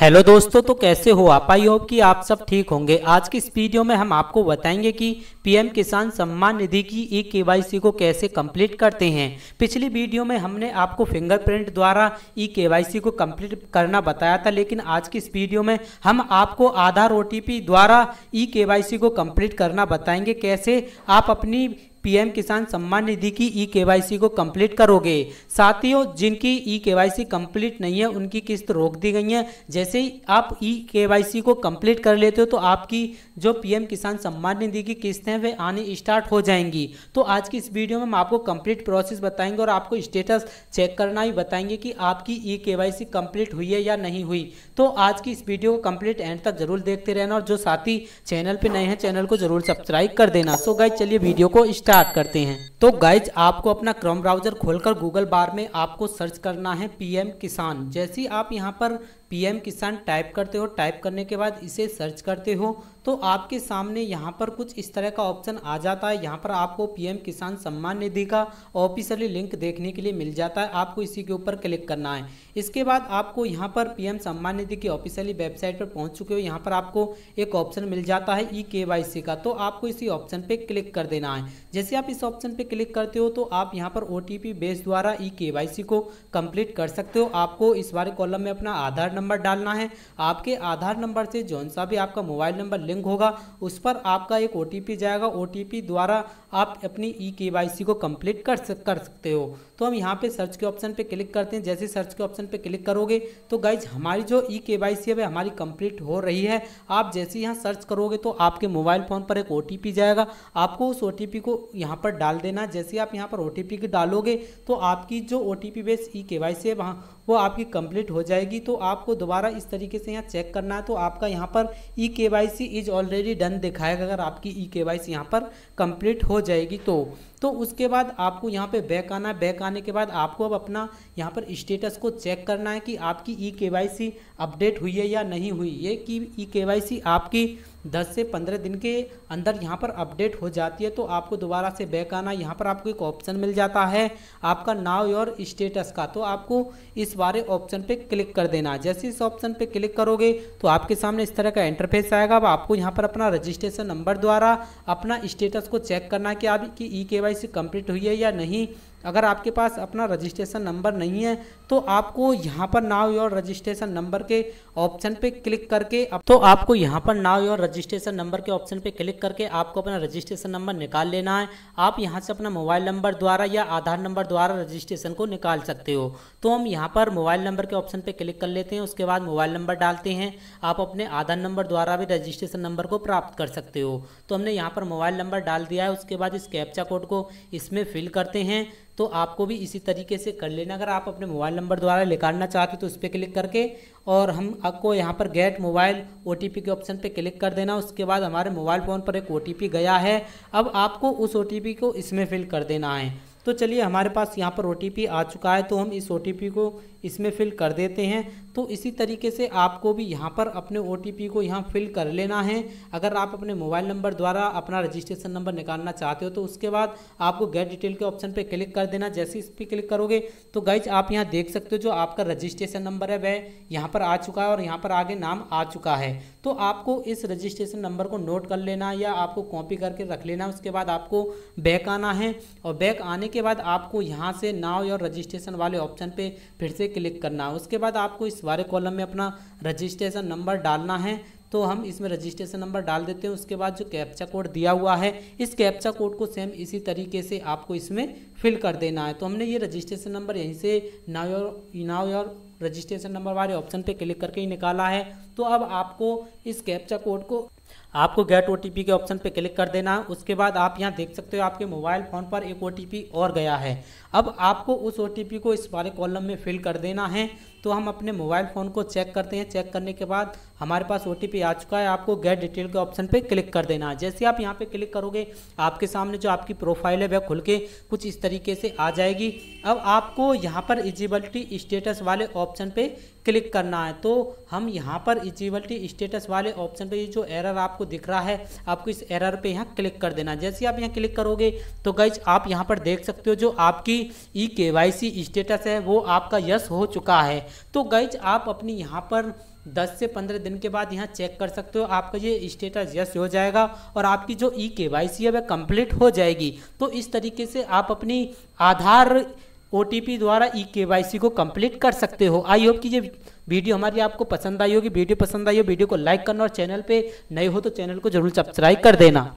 hello दोस्तों तो कैसे हो आप आई होप कि आप सब ठीक होंगे आज की इस वीडियो में हम आपको बताएंगे कि पीएम किसान सम्मान निधि की ई के को कैसे कंप्लीट करते हैं पिछली वीडियो में हमने आपको फिंगरप्रिंट द्वारा ई के को कंप्लीट करना बताया था लेकिन आज की इस वीडियो में हम आपको आधार ओटीपी द्वारा ई के को कंप्लीट करना बताएंगे कैसे आप अपनी पीएम किसान सम्मान निधि की ई के को कंप्लीट करोगे साथियों जिनकी ई के कंप्लीट नहीं है उनकी किस्त रोक दी गई है जैसे ही आप ई के को कंप्लीट कर लेते हो तो आपकी जो पीएम किसान सम्मान निधि की किस्त हैं वे आनी स्टार्ट हो जाएंगी तो आज की इस वीडियो में हम आपको कंप्लीट प्रोसेस बताएंगे और आपको स्टेटस चेक करना ही बताएंगे कि आपकी ई के कंप्लीट हुई है या नहीं हुई तो आज की इस वीडियो को कंप्लीट एंड तक जरूर देखते रहना और जो साथी चैनल पर नए हैं चैनल को जरूर सब्सक्राइब कर देना सो गाइज चलिए वीडियो को स्टार्ट स्टार्ट करते हैं तो गाइज आपको अपना क्रम ब्राउजर खोलकर गूगल बार में आपको सर्च करना है पीएम किसान जैसे आप यहाँ पर पीएम किसान टाइप करते हो टाइप करने के बाद इसे सर्च करते हो तो आपके सामने यहाँ पर कुछ इस तरह का ऑप्शन आ जाता है यहाँ पर आपको पीएम किसान सम्मान निधि का ऑफिशियली लिंक देखने के लिए मिल जाता है आपको इसी के ऊपर क्लिक करना है इसके बाद आपको यहाँ पर पीएम सम्मान निधि की ऑफिशियली वेबसाइट पर पहुँच चुके हो यहाँ पर आपको एक ऑप्शन मिल जाता है ई के का तो आपको इसी ऑप्शन पर क्लिक कर देना है जैसे आप इस ऑप्शन पर क्लिक करते हो तो आप यहाँ पर ओ बेस द्वारा ई के को कम्प्लीट कर सकते हो आपको इस बारे कॉलम में अपना आधार नंबर डालना है आपके आधार नंबर से जौन सा भी आपका मोबाइल नंबर लिंक होगा उस पर आपका एक ओ जाएगा ओ द्वारा आप अपनी ई के को कंप्लीट कर सक, कर सकते हो तो हम यहाँ पे सर्च के ऑप्शन पे क्लिक करते हैं जैसे सर्च के ऑप्शन पे क्लिक करोगे तो गाइज हमारी जो ई के है हमारी कंप्लीट हो रही है आप जैसे यहाँ सर्च करोगे तो आपके मोबाइल फ़ोन पर एक ओ जाएगा आपको उस ओ को यहाँ पर डाल देना जैसे आप यहाँ पर ओ डालोगे तो आपकी जो O T P base E K Y सी है वहाँ वो आपकी कंप्लीट हो जाएगी तो आपको दोबारा इस तरीके से यहाँ चेक करना है तो आपका यहाँ पर E K Y C is already done दिखाएगा अगर आपकी ई के वाई सी यहाँ पर कंप्लीट हो जाएगी तो तो उसके बाद आपको यहाँ पे बैक आना है बैक आने के बाद आपको अब अपना यहाँ पर स्टेटस को चेक करना है कि आपकी ई के वाई सी अपडेट हुई है या नहीं हुई ये कि ई के वाई सी आपकी दस से पंद्रह दिन के अंदर यहाँ पर अपडेट हो जाती है तो आपको दोबारा से बैक आना यहाँ पर आपको एक ऑप्शन मिल जाता है आपका नाव योर स्टेटस का तो आपको इस बारे ऑप्शन पे क्लिक कर देना जैसे इस ऑप्शन पे क्लिक करोगे तो आपके सामने इस तरह का इंटरफेस आएगा अब आपको यहाँ पर अपना रजिस्ट्रेशन नंबर द्वारा अपना स्टेटस को चेक करना कि आपकी ई के वाई सी कंप्लीट हुई है या नहीं अगर आपके पास अपना रजिस्ट्रेशन नंबर नहीं है तो आपको यहाँ पर नाव योर रजिस्ट्रेशन नंबर के ऑप्शन पे क्लिक करके तो आपको यहाँ पर नाव योर रजिस्ट्रेशन नंबर के ऑप्शन पे क्लिक करके आपको अपना रजिस्ट्रेशन नंबर निकाल लेना है आप यहाँ से अपना मोबाइल नंबर द्वारा या आधार नंबर द्वारा रजिस्ट्रेशन को निकाल सकते हो तो हम यहाँ पर मोबाइल नंबर के ऑप्शन पर क्लिक कर लेते हैं उसके बाद मोबाइल नंबर डालते हैं आप अपने आधार नंबर द्वारा भी रजिस्ट्रेशन नंबर को प्राप्त कर सकते हो तो हमने यहाँ पर मोबाइल नंबर डाल दिया है उसके बाद इस कैप्चा कोड को इसमें फिल करते हैं तो आपको भी इसी तरीके से कर लेना अगर आप अपने मोबाइल नंबर द्वारा निकालना चाहते हो तो उस पर क्लिक करके और हम आपको यहाँ पर गेट मोबाइल ओ के ऑप्शन पर क्लिक कर देना उसके बाद हमारे मोबाइल फ़ोन पर एक ओ गया है अब आपको उस ओ को इसमें फिल कर देना है तो चलिए हमारे पास यहाँ पर ओ आ चुका है तो हम इस ओ को इसमें फिल कर देते हैं तो इसी तरीके से आपको भी यहाँ पर अपने ओ को यहाँ फिल कर लेना है अगर आप अपने मोबाइल नंबर द्वारा अपना रजिस्ट्रेशन नंबर निकालना चाहते हो तो उसके बाद आपको गेट डिटेल के ऑप्शन पर क्लिक कर देना जैसे इस पर क्लिक करोगे तो गाइज आप यहाँ देख सकते हो जो आपका रजिस्ट्रेशन नंबर है वह यहाँ पर आ चुका है और यहाँ पर आगे नाम आ चुका है तो आपको इस रजिस्ट्रेशन नंबर को नोट कर लेना या आपको कॉपी करके रख लेना उसके बाद आपको बैक आना है और बैक आने के बाद आपको यहाँ से नाव या रजिस्ट्रेशन वाले ऑप्शन पे फिर से क्लिक करना है उसके बाद आपको इस वाले कॉलम में अपना रजिस्ट्रेशन नंबर डालना है तो हम इसमें रजिस्ट्रेशन नंबर डाल देते हैं उसके बाद जो कैप्चा कोड दिया हुआ है इस कैप्चा कोड को सेम इसी तरीके से आपको इसमें फिल कर देना है तो हमने ये रजिस्ट्रेशन नंबर यहीं से know your know your registration number वाले ऑप्शन पे क्लिक करके ही निकाला है तो अब आपको इस कैप्चा कोड को आपको गेट ओ के ऑप्शन पे क्लिक कर देना है उसके बाद आप यहाँ देख सकते हो आपके मोबाइल फ़ोन पर एक ओ और गया है अब आपको उस ओ को इस वाले कॉलम में फिल कर देना है तो हम अपने मोबाइल फ़ोन को चेक करते हैं चेक करने के बाद हमारे पास ओ आ चुका है आपको गेट डिटेल के ऑप्शन पर क्लिक कर देना है जैसे आप यहाँ पर क्लिक करोगे आपके सामने जो आपकी प्रोफाइल है वह खुल के कुछ इस तरीके से आ जाएगी अब आपको यहाँ पर एजिबलिटी स्टेटस वाले ऑप्शन पे क्लिक करना है तो हम यहाँ पर एजिबलिटी स्टेटस वाले ऑप्शन पे ये जो एरर आपको दिख रहा है आपको इस एरर पे यहाँ क्लिक कर देना जैसे आप यहाँ क्लिक करोगे तो गैज आप यहाँ पर देख सकते हो जो आपकी ई के स्टेटस है वो आपका यस हो चुका है तो गाइज आप अपनी यहाँ पर 10 से 15 दिन के बाद यहाँ चेक कर सकते हो आपका ये स्टेटस यस हो जाएगा और आपकी जो ई के वाई सी है वह कंप्लीट हो जाएगी तो इस तरीके से आप अपनी आधार ओ द्वारा ई के को कंप्लीट कर सकते हो आई होप कि ये वीडियो हमारी आपको पसंद आई होगी वीडियो पसंद आई हो वीडियो को लाइक करना और चैनल पे नए हो तो चैनल को जरूर सब्सक्राइब कर देना